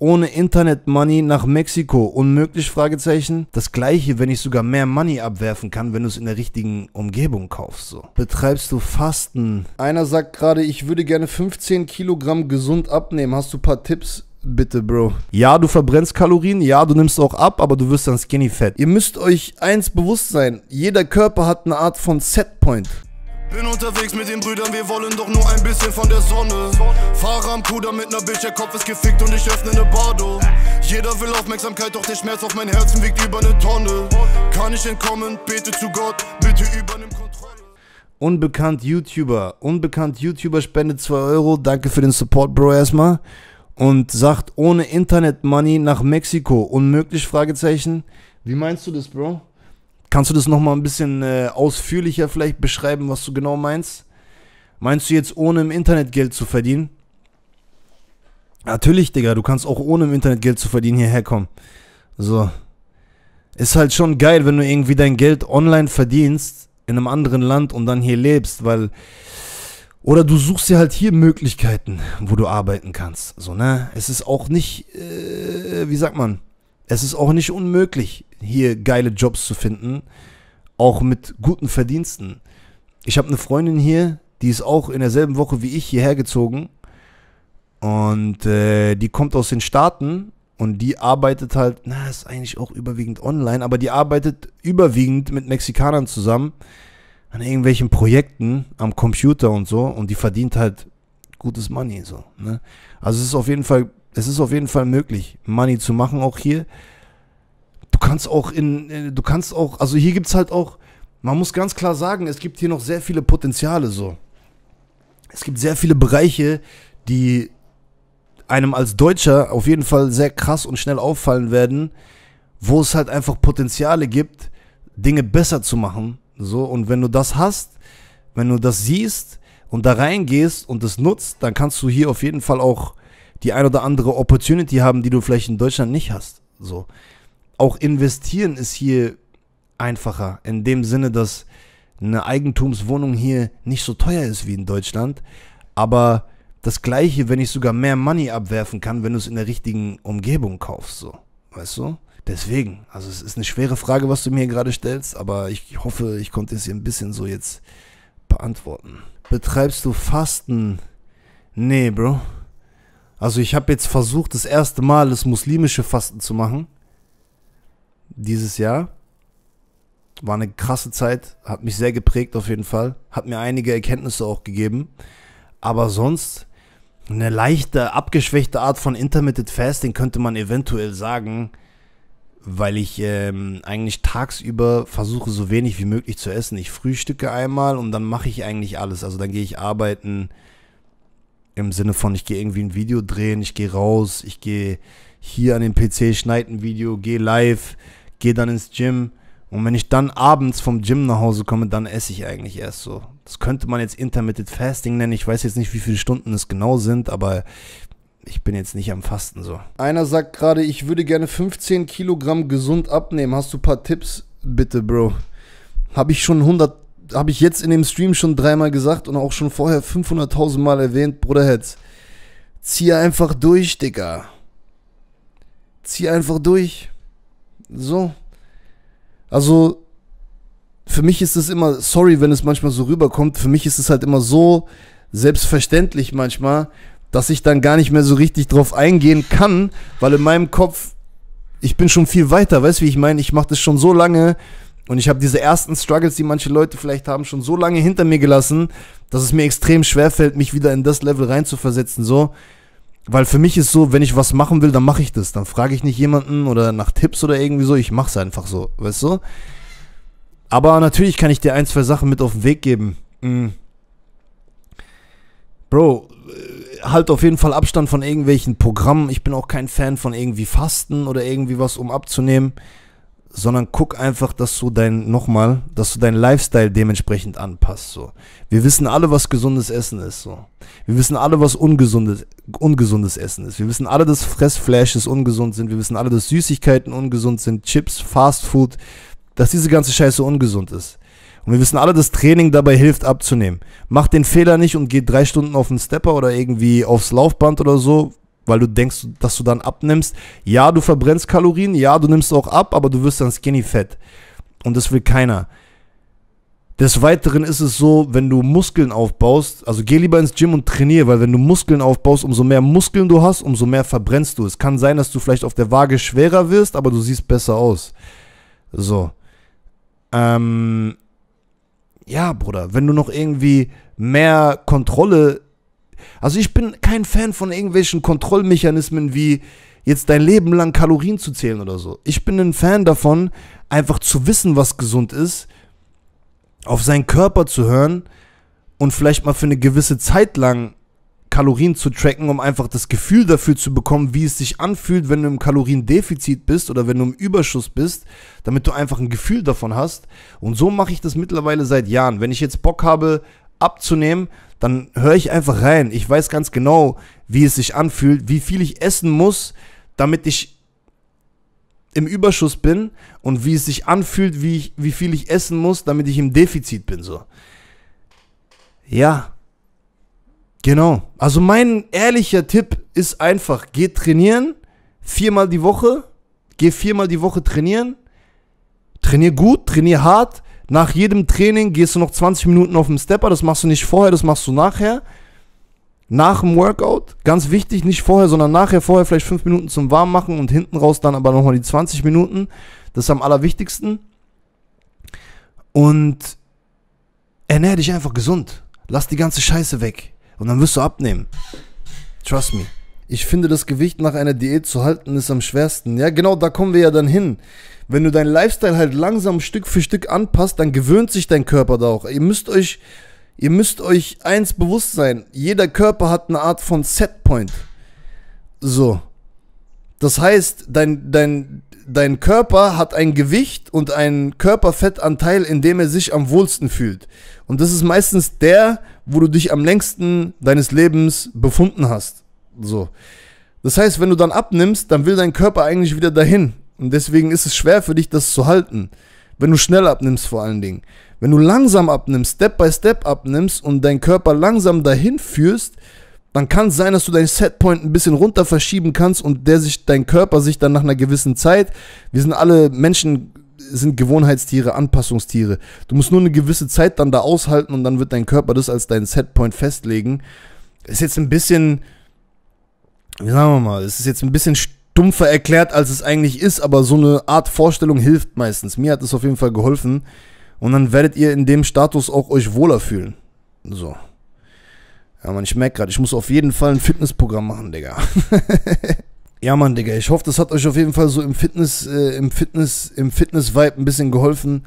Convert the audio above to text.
ohne Internet Money nach Mexiko unmöglich? Fragezeichen. Das gleiche, wenn ich sogar mehr Money abwerfen kann, wenn du es in der richtigen Umgebung kaufst. So. Betreibst du Fasten? Einer sagt gerade, ich würde gerne 15 Kilogramm gesund abnehmen. Hast du ein paar Tipps? Bitte, Bro. Ja, du verbrennst Kalorien, ja, du nimmst auch ab, aber du wirst dann skinny fett. Ihr müsst euch eins bewusst sein, jeder Körper hat eine Art von Setpoint. Bin unterwegs mit den Brüdern, wir wollen doch nur ein bisschen von der Sonne. Fahre am Puder mit ner Bitch, der Kopf ist gefickt und ich öffne ne Bardo. Jeder will Aufmerksamkeit, doch der Schmerz auf mein Herzen wiegt über ne Tonne. Kann ich entkommen, bete zu Gott, bitte übernimm Kontrolle. Unbekannt YouTuber, unbekannt YouTuber spendet 2 Euro, danke für den Support, Bro, erstmal. Und sagt ohne Internet Money nach Mexiko, unmöglich? Fragezeichen. Wie meinst du das, Bro? Kannst du das nochmal ein bisschen äh, ausführlicher vielleicht beschreiben, was du genau meinst? Meinst du jetzt ohne im Internet Geld zu verdienen? Natürlich, Digga, du kannst auch ohne im Internet Geld zu verdienen hierher kommen. So. Ist halt schon geil, wenn du irgendwie dein Geld online verdienst, in einem anderen Land und dann hier lebst, weil. Oder du suchst dir halt hier Möglichkeiten, wo du arbeiten kannst. So, ne? Es ist auch nicht, äh, wie sagt man? es ist auch nicht unmöglich, hier geile Jobs zu finden, auch mit guten Verdiensten. Ich habe eine Freundin hier, die ist auch in derselben Woche wie ich hierher gezogen und äh, die kommt aus den Staaten und die arbeitet halt, na, ist eigentlich auch überwiegend online, aber die arbeitet überwiegend mit Mexikanern zusammen an irgendwelchen Projekten am Computer und so und die verdient halt gutes Money so. Ne? Also es ist auf jeden Fall es ist auf jeden Fall möglich, Money zu machen, auch hier. Du kannst auch in, äh, du kannst auch, also hier gibt es halt auch, man muss ganz klar sagen, es gibt hier noch sehr viele Potenziale so. Es gibt sehr viele Bereiche, die einem als Deutscher auf jeden Fall sehr krass und schnell auffallen werden, wo es halt einfach Potenziale gibt, Dinge besser zu machen. So, und wenn du das hast, wenn du das siehst und da reingehst und es nutzt, dann kannst du hier auf jeden Fall auch die ein oder andere Opportunity haben, die du vielleicht in Deutschland nicht hast. So. Auch investieren ist hier einfacher, in dem Sinne, dass eine Eigentumswohnung hier nicht so teuer ist wie in Deutschland, aber das gleiche, wenn ich sogar mehr Money abwerfen kann, wenn du es in der richtigen Umgebung kaufst, so. Weißt du? Deswegen, also es ist eine schwere Frage, was du mir gerade stellst, aber ich hoffe, ich konnte es hier ein bisschen so jetzt beantworten. Betreibst du Fasten? Nee, Bro. Also ich habe jetzt versucht, das erste Mal das muslimische Fasten zu machen. Dieses Jahr. War eine krasse Zeit, hat mich sehr geprägt auf jeden Fall, hat mir einige Erkenntnisse auch gegeben. Aber sonst eine leichte, abgeschwächte Art von Intermittent Fasting könnte man eventuell sagen, weil ich ähm, eigentlich tagsüber versuche, so wenig wie möglich zu essen. Ich frühstücke einmal und dann mache ich eigentlich alles. Also dann gehe ich arbeiten, im Sinne von, ich gehe irgendwie ein Video drehen, ich gehe raus, ich gehe hier an den PC, schneide ein Video, gehe live, gehe dann ins Gym. Und wenn ich dann abends vom Gym nach Hause komme, dann esse ich eigentlich erst so. Das könnte man jetzt Intermittent Fasting nennen. Ich weiß jetzt nicht, wie viele Stunden es genau sind, aber ich bin jetzt nicht am Fasten so. Einer sagt gerade, ich würde gerne 15 Kilogramm gesund abnehmen. Hast du ein paar Tipps? Bitte, Bro. Habe ich schon 100 habe ich jetzt in dem Stream schon dreimal gesagt und auch schon vorher 500.000 Mal erwähnt, Bruderheads. Zieh einfach durch, Digga. Zieh einfach durch. So. Also, für mich ist es immer, sorry, wenn es manchmal so rüberkommt, für mich ist es halt immer so selbstverständlich manchmal, dass ich dann gar nicht mehr so richtig drauf eingehen kann, weil in meinem Kopf, ich bin schon viel weiter, weißt du, wie ich meine? Ich mache das schon so lange, und ich habe diese ersten Struggles, die manche Leute vielleicht haben, schon so lange hinter mir gelassen, dass es mir extrem schwer fällt, mich wieder in das Level reinzuversetzen, so. Weil für mich ist so, wenn ich was machen will, dann mache ich das. Dann frage ich nicht jemanden oder nach Tipps oder irgendwie so. Ich mache es einfach so, weißt du? Aber natürlich kann ich dir ein, zwei Sachen mit auf den Weg geben. Mhm. Bro, äh, halt auf jeden Fall Abstand von irgendwelchen Programmen. Ich bin auch kein Fan von irgendwie Fasten oder irgendwie was, um abzunehmen sondern guck einfach, dass du dein, nochmal, dass du deinen Lifestyle dementsprechend anpasst, so. Wir wissen alle, was gesundes Essen ist, so. Wir wissen alle, was ungesundes, ungesundes Essen ist. Wir wissen alle, dass Fressflashes ungesund sind. Wir wissen alle, dass Süßigkeiten ungesund sind, Chips, Fastfood, dass diese ganze Scheiße ungesund ist. Und wir wissen alle, dass Training dabei hilft abzunehmen. Mach den Fehler nicht und geh drei Stunden auf den Stepper oder irgendwie aufs Laufband oder so, weil du denkst, dass du dann abnimmst. Ja, du verbrennst Kalorien, ja, du nimmst auch ab, aber du wirst dann skinny fett. Und das will keiner. Des Weiteren ist es so, wenn du Muskeln aufbaust, also geh lieber ins Gym und trainiere, weil wenn du Muskeln aufbaust, umso mehr Muskeln du hast, umso mehr verbrennst du. Es kann sein, dass du vielleicht auf der Waage schwerer wirst, aber du siehst besser aus. So. Ähm. Ja, Bruder, wenn du noch irgendwie mehr Kontrolle also ich bin kein Fan von irgendwelchen Kontrollmechanismen wie jetzt dein Leben lang Kalorien zu zählen oder so. Ich bin ein Fan davon, einfach zu wissen, was gesund ist, auf seinen Körper zu hören und vielleicht mal für eine gewisse Zeit lang Kalorien zu tracken, um einfach das Gefühl dafür zu bekommen, wie es sich anfühlt, wenn du im Kaloriendefizit bist oder wenn du im Überschuss bist, damit du einfach ein Gefühl davon hast. Und so mache ich das mittlerweile seit Jahren. Wenn ich jetzt Bock habe abzunehmen, dann höre ich einfach rein. Ich weiß ganz genau, wie es sich anfühlt, wie viel ich essen muss, damit ich im Überschuss bin und wie es sich anfühlt, wie, ich, wie viel ich essen muss, damit ich im Defizit bin. So. Ja. Genau. Also mein ehrlicher Tipp ist einfach, geh trainieren, viermal die Woche, geh viermal die Woche trainieren, trainier gut, trainier hart, nach jedem Training gehst du noch 20 Minuten auf dem Stepper. Das machst du nicht vorher, das machst du nachher. Nach dem Workout, ganz wichtig, nicht vorher, sondern nachher. Vorher vielleicht 5 Minuten zum Warmmachen und hinten raus dann aber nochmal die 20 Minuten. Das ist am allerwichtigsten. Und ernähr dich einfach gesund. Lass die ganze Scheiße weg. Und dann wirst du abnehmen. Trust me. Ich finde, das Gewicht nach einer Diät zu halten ist am schwersten. Ja, genau, da kommen wir ja dann hin. Wenn du deinen Lifestyle halt langsam Stück für Stück anpasst, dann gewöhnt sich dein Körper da auch. Ihr müsst euch, ihr müsst euch eins bewusst sein. Jeder Körper hat eine Art von Setpoint. So. Das heißt, dein, dein, dein Körper hat ein Gewicht und einen Körperfettanteil, in dem er sich am wohlsten fühlt. Und das ist meistens der, wo du dich am längsten deines Lebens befunden hast. So. Das heißt, wenn du dann abnimmst, dann will dein Körper eigentlich wieder dahin. Und deswegen ist es schwer für dich, das zu halten. Wenn du schnell abnimmst vor allen Dingen. Wenn du langsam abnimmst, Step by Step abnimmst und dein Körper langsam dahin führst, dann kann es sein, dass du deinen Setpoint ein bisschen runter verschieben kannst und der sich, dein Körper sich dann nach einer gewissen Zeit, wir sind alle Menschen, sind Gewohnheitstiere, Anpassungstiere. Du musst nur eine gewisse Zeit dann da aushalten und dann wird dein Körper das als deinen Setpoint festlegen. Ist jetzt ein bisschen, wie sagen wir mal, es ist jetzt ein bisschen stumpfer erklärt, als es eigentlich ist, aber so eine Art Vorstellung hilft meistens. Mir hat es auf jeden Fall geholfen. Und dann werdet ihr in dem Status auch euch wohler fühlen. So. Ja, man, ich merke gerade, ich muss auf jeden Fall ein Fitnessprogramm machen, Digga. ja, Mann, Digga, ich hoffe, das hat euch auf jeden Fall so im Fitness, äh, im Fitness, im Fitness-Vibe ein bisschen geholfen.